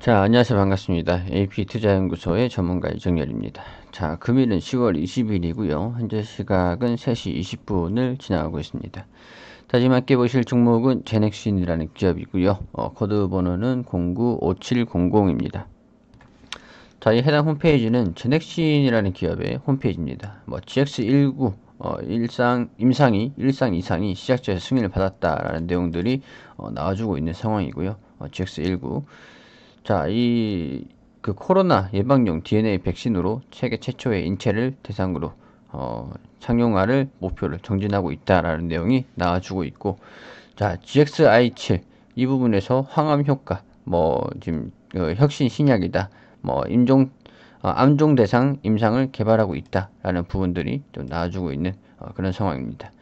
자, 안녕하세요. 반갑습니다. AP투자연구소의 전문가 이정열입니다. 자, 금일은 10월 20일이고요. 현재 시각은 3시 20분을 지나가고 있습니다. 다시 함께 보실 종목은 제넥신이라는 기업이고요. 어, 코드 번호는 095700입니다. 자, 이 해당 홈페이지는 제넥신이라는 기업의 홈페이지입니다. 뭐 GX19 어, 일상, 임상이, 일상 이상이 시작자의 승인을 받았다라는 내용들이 어, 나와주고 있는 상황이고요. 어, GX19. 자, 이 그 코로나 예방용 DNA 백신으로 세계 최초의 인체를 대상으로 어, 상용화를 목표를 정진하고 있다라는 내용이 나와주고 있고, 자, GXI7 이 부분에서 항암 효과, 뭐 지금 어, 혁신 신약이다, 뭐 임종 어, 암종 대상 임상을 개발하고 있다라는 부분들이 좀 나와주고 있는 어, 그런 상황입니다.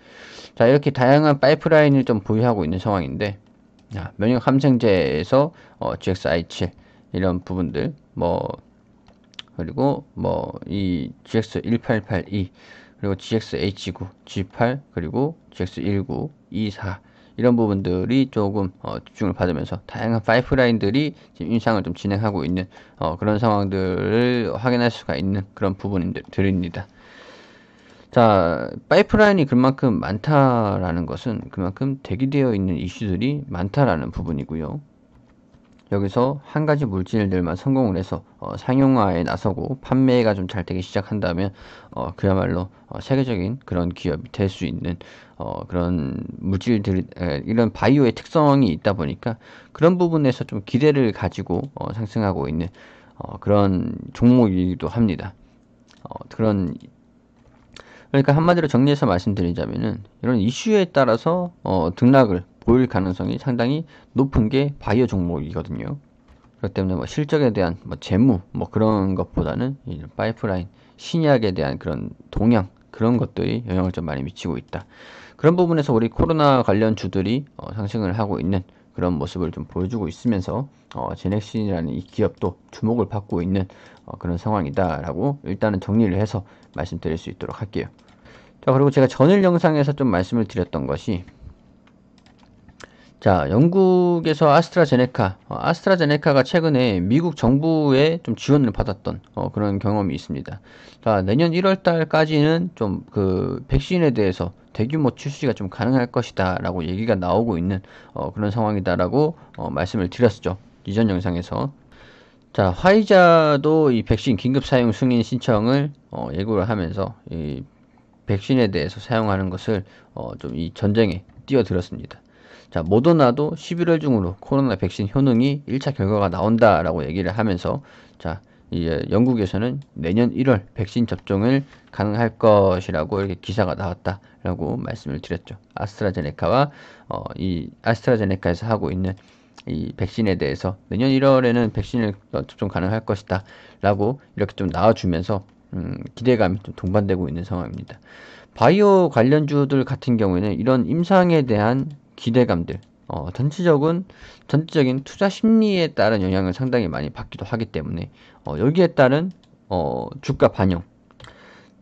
자, 이렇게 다양한 파이프라인을 좀 보유하고 있는 상황인데, 아, 면역 항생제에서 어, GXI7 이런 부분들 뭐 그리고 뭐 이 GX1882 그리고 GXH9, G8 그리고 GX19, 24 e 이런 부분들이 조금 어, 집중을 받으면서 다양한 파이프라인들이 지금 임상을 좀 진행하고 있는 어, 그런 상황들을 확인할 수가 있는 그런 부분들입니다. 자, 파이프라인이 그만큼 많다라는 것은 그만큼 대기되어 있는 이슈들이 많다라는 부분이고요. 여기서 한 가지 물질들만 성공을 해서 어, 상용화에 나서고 판매가 좀 잘 되기 시작한다면 어, 그야말로 어, 세계적인 그런 기업이 될 수 있는 어, 그런 물질들 이런 바이오의 특성이 있다 보니까 그런 부분에서 좀 기대를 가지고 어, 상승하고 있는 어, 그런 종목이기도 합니다. 그런 그러니까 한마디로 정리해서 말씀드리자면은 이런 이슈에 따라서 어, 등락을 보일 가능성이 상당히 높은 게 바이오 종목이거든요. 그렇기 때문에 뭐 실적에 대한 뭐 재무 뭐 그런 것보다는 이 파이프라인 신약에 대한 그런 동향 그런 것들이 영향을 좀 많이 미치고 있다. 그런 부분에서 우리 코로나 관련 주들이 어, 상승을 하고 있는 그런 모습을 좀 보여주고 있으면서 어, 제넥신이라는 이 기업도 주목을 받고 있는 어, 그런 상황이다라고 일단은 정리를 해서 말씀드릴 수 있도록 할게요. 자 그리고 제가 전일 영상에서 좀 말씀을 드렸던 것이 자 영국에서 아스트라제네카 어, 아스트라제네카가 최근에 미국 정부의 좀 지원을 받았던 어, 그런 경험이 있습니다 자 내년 1월달까지는 좀 그 백신에 대해서 대규모 출시가 좀 가능할 것이다 라고 얘기가 나오고 있는 어, 그런 상황이다 라고 어, 말씀을 드렸죠 이전 영상에서 자 화이자도 이 백신 긴급 사용 승인 신청을 어, 예고를 하면서 이 백신에 대해서 사용하는 것을 어, 좀이 전쟁에 뛰어들었습니다 자 모더나도 11월 중으로 코로나 백신 효능이 1차 결과가 나온다 라고 얘기를 하면서 자 이제 예, 영국에서는 내년 1월 백신 접종을 가능할 것이라고 이렇게 기사가 나왔다라고 말씀을 드렸죠. 아스트라제네카와 어, 이 아스트라제네카에서 하고 있는 이 백신에 대해서 내년 1월에는 백신을 접종 가능할 것이다라고 이렇게 좀 나와주면서 음, 기대감이 좀 동반되고 있는 상황입니다. 바이오 관련주들 같은 경우에는 이런 임상에 대한 기대감들 어, 전체적인 전체적인 투자 심리에 따른 영향을 상당히 많이 받기도 하기 때문에 어, 여기에 따른 어, 주가 반영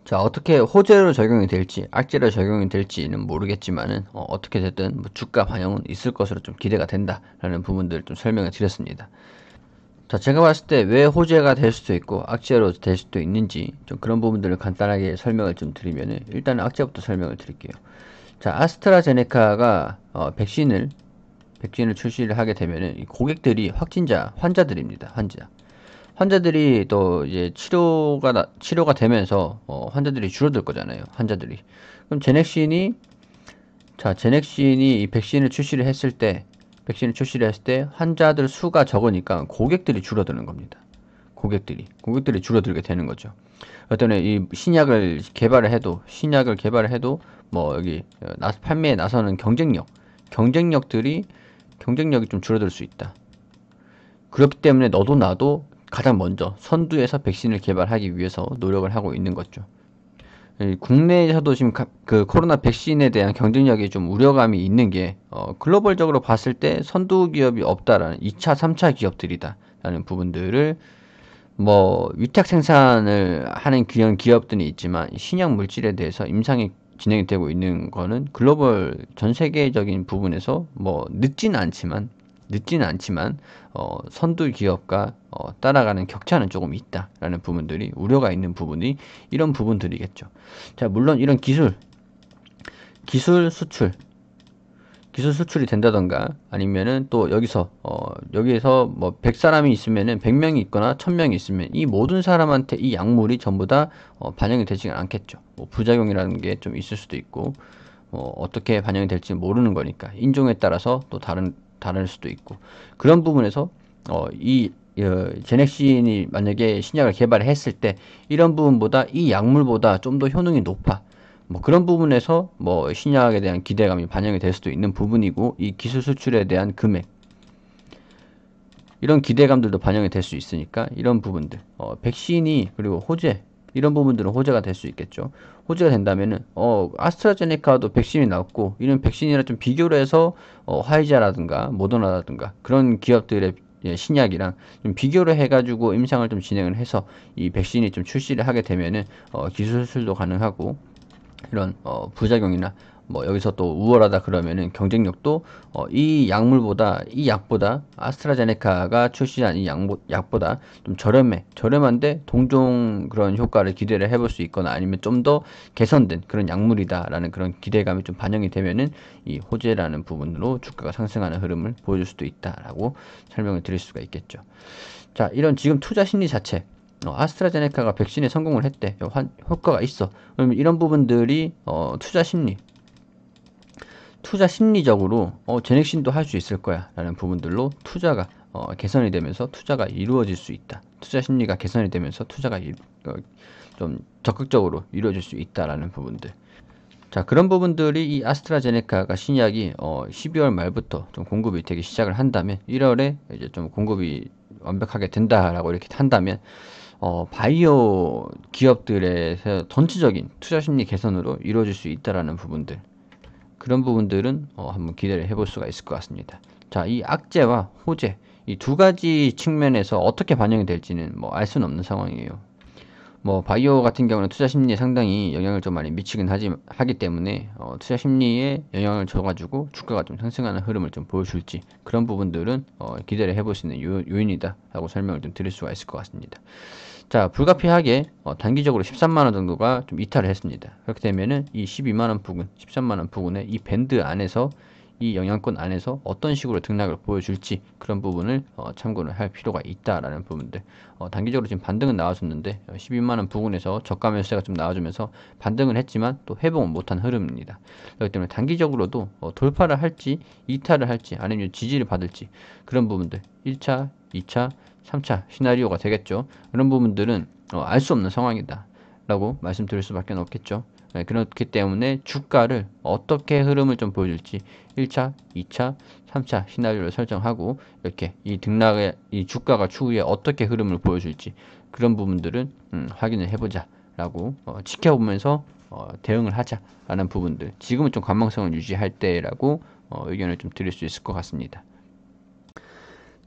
자 어떻게 호재로 적용이 될지 악재로 적용이 될지는 모르겠지만은 어, 떻게 됐든 뭐 주가 반영은 있을 것으로 좀 기대가 된다라는 부분들 좀 설명을 드렸습니다. 자 제가 봤을 때 왜 호재가 될 수도 있고 악재로 될 수도 있는지 좀 그런 부분들을 간단하게 설명을 좀 드리면은 일단 악재부터 설명을 드릴게요. 자 아스트라제네카가 어, 백신을 백신을 출시를 하게 되면은 고객들이 확진자, 환자들입니다. 환자. 환자들이 또 이제 치료가 치료가 되면서 어, 환자들이 줄어들 거잖아요. 환자들이. 그럼 제넥신이 자, 제넥신이 이 백신을 출시를 했을 때 백신을 출시를 했을 때 환자들 수가 적으니까 고객들이 줄어드는 겁니다. 고객들이 고객들이 줄어들게 되는 거죠. 어떤 이 신약을 개발을 해도 신약을 개발을 해도 뭐 여기 판매에 나서는 경쟁력 경쟁력들이 경쟁력이 좀 줄어들 수 있다. 그렇기 때문에 너도 나도 가장 먼저 선두에서 백신을 개발하기 위해서 노력을 하고 있는 거죠. 국내에서도 지금 그 코로나 백신에 대한 경쟁력이 좀 우려감이 있는 게 어, 글로벌적으로 봤을 때 선두 기업이 없다라는 2차, 3차 기업들이다라는 부분들을 뭐 위탁 생산을 하는 기업 들이 있지만 신형 물질에 대해서 임상의 진행이 되고 있는 거는 글로벌 전 세계적인 부분에서 뭐 늦진 않지만 늦진 않지만 어, 선두 기업과 어, 따라가는 격차는 조금 있다라는 부분들이 우려가 있는 부분이 이런 부분들이겠죠. 자 물론 이런 기술 기술 수출 기술 수출이 된다던가 아니면은 또 여기서 어 여기에서 뭐 100사람이 있으면은 100명이 있거나 1000명이 있으면 이 모든 사람한테 이 약물이 전부 다어 반영이 되지 않겠죠. 뭐 부작용이라는 게 좀 있을 수도 있고 뭐 어떻게 반영이 될지 모르는 거니까 인종에 따라서 또 다른 다를 수도 있고 그런 부분에서 어이 어, 어 제넥신이 만약에 신약을 개발했을 때 이런 부분보다 이 약물보다 좀 더 효능이 높아 뭐 그런 부분에서 뭐 신약에 대한 기대감이 반영이 될 수도 있는 부분이고 이 기술 수출에 대한 금액 이런 기대감들도 반영이 될 수 있으니까 이런 부분들 어, 백신이 그리고 호재 이런 부분들은 호재가 될 수 있겠죠 호재가 된다면은 어 아스트라제네카도 백신이 나왔고 이런 백신이랑 좀 비교를 해서 어, 화이자라든가 모더나라든가 그런 기업들의 예, 신약이랑 좀 비교를 해가지고 임상을 좀 진행을 해서 이 백신이 좀 출시를 하게 되면은 어, 기술 수출도 가능하고 이런 어, 부작용이나 뭐 여기서 또 우월하다 그러면은 경쟁력도 어, 이 약물보다 이 약보다 아스트라제네카가 출시한 이 약보, 약보다 좀 저렴해 저렴한데 동종 그런 효과를 기대를 해볼 수 있거나 아니면 좀 더 개선된 그런 약물이다라는 그런 기대감이 좀 반영이 되면은 이 호재라는 부분으로 주가가 상승하는 흐름을 보여줄 수도 있다라고 설명을 드릴 수가 있겠죠. 자 이런 지금 투자 심리 자체 어, 아스트라제네카가 백신에 성공을 했대. 환, 효과가 있어. 그러 이런 부분들이 어, 투자 심리, 투자 심리적으로 어, 제넥신도 할 수 있을 거야라는 부분들로 투자가 어, 개선이 되면서 투자가 이루어질 수 있다. 투자 심리가 개선이 되면서 투자가 이, 어, 좀 적극적으로 이루어질 수 있다라는 부분들. 자 그런 부분들이 이 아스트라제네카가 신약이 어, 12월 말부터 좀 공급이 되기 시작을 한다면 1월에 이제 좀 공급이 완벽하게 된다라고 이렇게 한다면 어, 바이오 기업들에서 전체적인 투자 심리 개선으로 이루어질 수 있다라는 부분들 그런 부분들은 어, 한번 기대를 해볼 수가 있을 것 같습니다. 자, 이 악재와 호재 이 두 가지 측면에서 어떻게 반영이 될지는 뭐 알 수는 없는 상황이에요. 뭐 바이오 같은 경우는 투자 심리에 상당히 영향을 좀 많이 미치긴 하지 하기 때문에 어, 투자 심리에 영향을 줘가지고 주가가 좀 상승하는 흐름을 좀 보여줄지 그런 부분들은 어, 기대를 해볼 수 있는 요, 인이다라고 설명을 좀 드릴 수가 있을 것 같습니다. 자 불가피하게 어, 단기적으로 13만 원 정도가 좀 이탈을 했습니다. 그렇게 되면은 이 12만 원 부근, 13만 원 부근의 이 밴드 안에서 이 영향권 안에서 어떤 식으로 등락을 보여줄지 그런 부분을 어, 참고를 할 필요가 있다라는 부분들 어, 단기적으로 지금 반등은 나왔었는데 12만원 어, 부근에서 저가 매수세가 좀 나와주면서 반등을 했지만 또 회복은 못한 흐름입니다 그렇기 때문에 단기적으로도 어, 돌파를 할지 이탈을 할지 아니면 지지를 받을지 그런 부분들 1차 2차 3차 시나리오가 되겠죠 그런 부분들은 어, 알수 없는 상황이다 라고 말씀드릴 수밖에 없겠죠 네, 그렇기 때문에 주가를 어떻게 흐름을 좀 보여줄지 1차, 2차, 3차 시나리오를 설정하고 이렇게 이 등락의 이 주가가 추후에 어떻게 흐름을 보여줄지 그런 부분들은 음, 확인을 해보자 라고 어, 지켜보면서 어, 대응을 하자라는 부분들 지금은 좀 관망성을 유지할 때라고 어, 의견을 좀 드릴 수 있을 것 같습니다.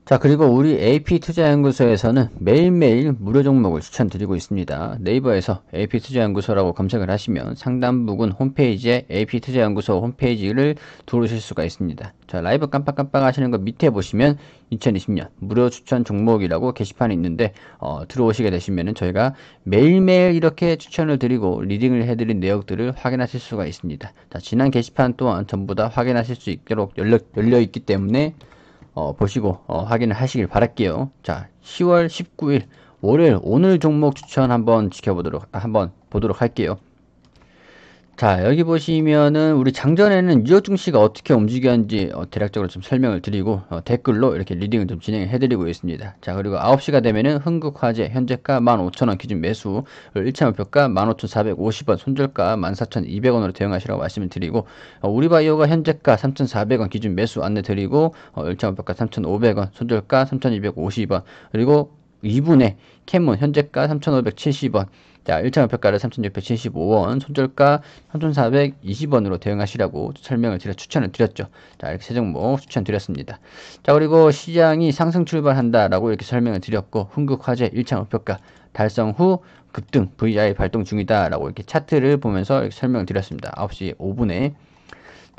자 그리고 우리 AP투자연구소에서는 매일매일 무료 종목을 추천드리고 있습니다. 네이버에서 AP투자연구소라고 검색을 하시면 상단 부분 홈페이지에 AP투자연구소 홈페이지를 들어오실 수가 있습니다. 자 라이브 깜빡깜빡 하시는 거 밑에 보시면 2020년 무료 추천 종목이라고 게시판이 있는데 어, 들어오시게 되시면 저희가 매일매일 이렇게 추천을 드리고 리딩을 해드린 내역들을 확인하실 수가 있습니다. 자 지난 게시판 또한 전부 다 확인하실 수 있도록 열려, 열려있기 때문에 어, 보시고 어, 확인을 하시길 바랄게요. 자, 10월 19일 월요일 오늘 종목 추천 한번 지켜보도록 한번 보도록 할게요. 자 여기 보시면은 우리 장전에는 유효중 씨가 어떻게 움직였는지 어, 대략적으로 좀 설명을 드리고 어, 댓글로 이렇게 리딩을 좀 진행해 드리고 있습니다 자 그리고 9시가 되면은 흥국화재 현재가 15,000원 기준 매수 1차 목표가 15,450원 손절가 14,200원으로 대응하시라고 말씀을 드리고 어, 우리바이오가 현재가 3,400원 기준 매수 안내 드리고 어, 1차 목표가 3,500원 손절가 3,250원 그리고 2분의 캐몬 현재가 3,570원 자 1차 목표가를 3,675원 손절가 3,420원으로 대응하시라고 설명을 드려 추천을 드렸죠 자 이렇게 세 종목 추천드렸습니다 자 그리고 시장이 상승 출발한다 라고 이렇게 설명을 드렸고 흥국화재 1차 목표가 달성 후 급등 VI 발동 중이다 라고 이렇게 차트를 보면서 이렇게 설명을 드렸습니다 9시 5분에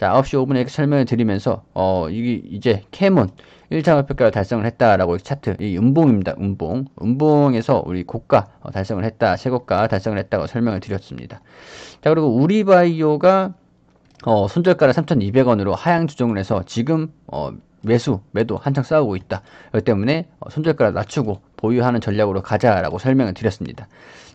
자, 9시 5분에 설명을 드리면서, 어, 이게 이제 캐문 1차 목표가를 달성을 했다라고 차트, 이 음봉입니다. 음봉. 음봉에서 우리 고가 어, 달성을 했다, 최고가 달성을 했다고 설명을 드렸습니다. 자, 그리고 우리바이오가 어, 손절가를 3,200원으로 하향 조정을 해서 지금 어, 매수, 매도 한창 싸우고 있다. 그렇기 때문에 어, 손절가를 낮추고 보유하는 전략으로 가자라고 설명을 드렸습니다.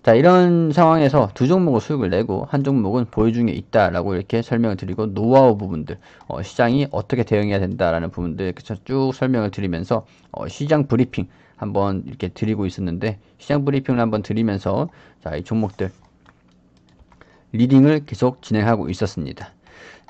자, 이런 상황에서 두 종목을 수익을 내고 한 종목은 보유 중에 있다라고 이렇게 설명을 드리고 노하우 부분들, 어, 시장이 어떻게 대응해야 된다라는 부분들 쭉 설명을 드리면서 어, 시장 브리핑 한번 이렇게 드리고 있었는데 시장 브리핑을 한번 드리면서 자, 이 종목들 리딩을 계속 진행하고 있었습니다.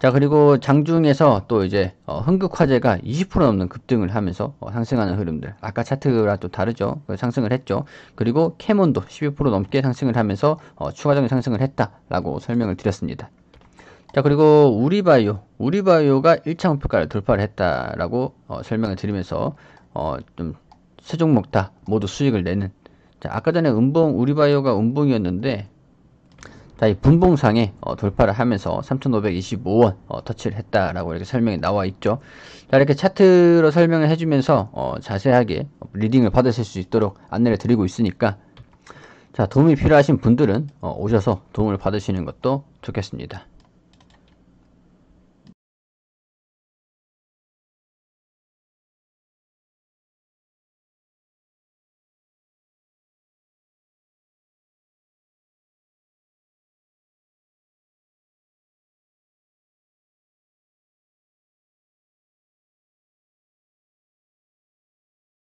자 그리고 장중에서 또 이제 어, 흥국화재가 20% 넘는 급등을 하면서 어, 상승하는 흐름들 아까 차트랑 또 다르죠 그 상승을 했죠 그리고 캐몬도 12% 넘게 상승을 하면서 어, 추가적인 상승을 했다라고 설명을 드렸습니다 자 그리고 우리바이오 우리바이오가 1차 목표가를 돌파를 했다라고 어, 설명을 드리면서 어, 좀세 종목 다 모두 수익을 내는 자 아까 전에 은봉 우리바이오가 은봉이었는데 자, 이 분봉상에 어, 돌파를 하면서 3,525원 어, 터치를 했다라고 이렇게 설명이 나와 있죠. 자, 이렇게 차트로 설명을 해주면서 어, 자세하게 리딩을 받으실 수 있도록 안내를 드리고 있으니까 자, 도움이 필요하신 분들은 어, 오셔서 도움을 받으시는 것도 좋겠습니다.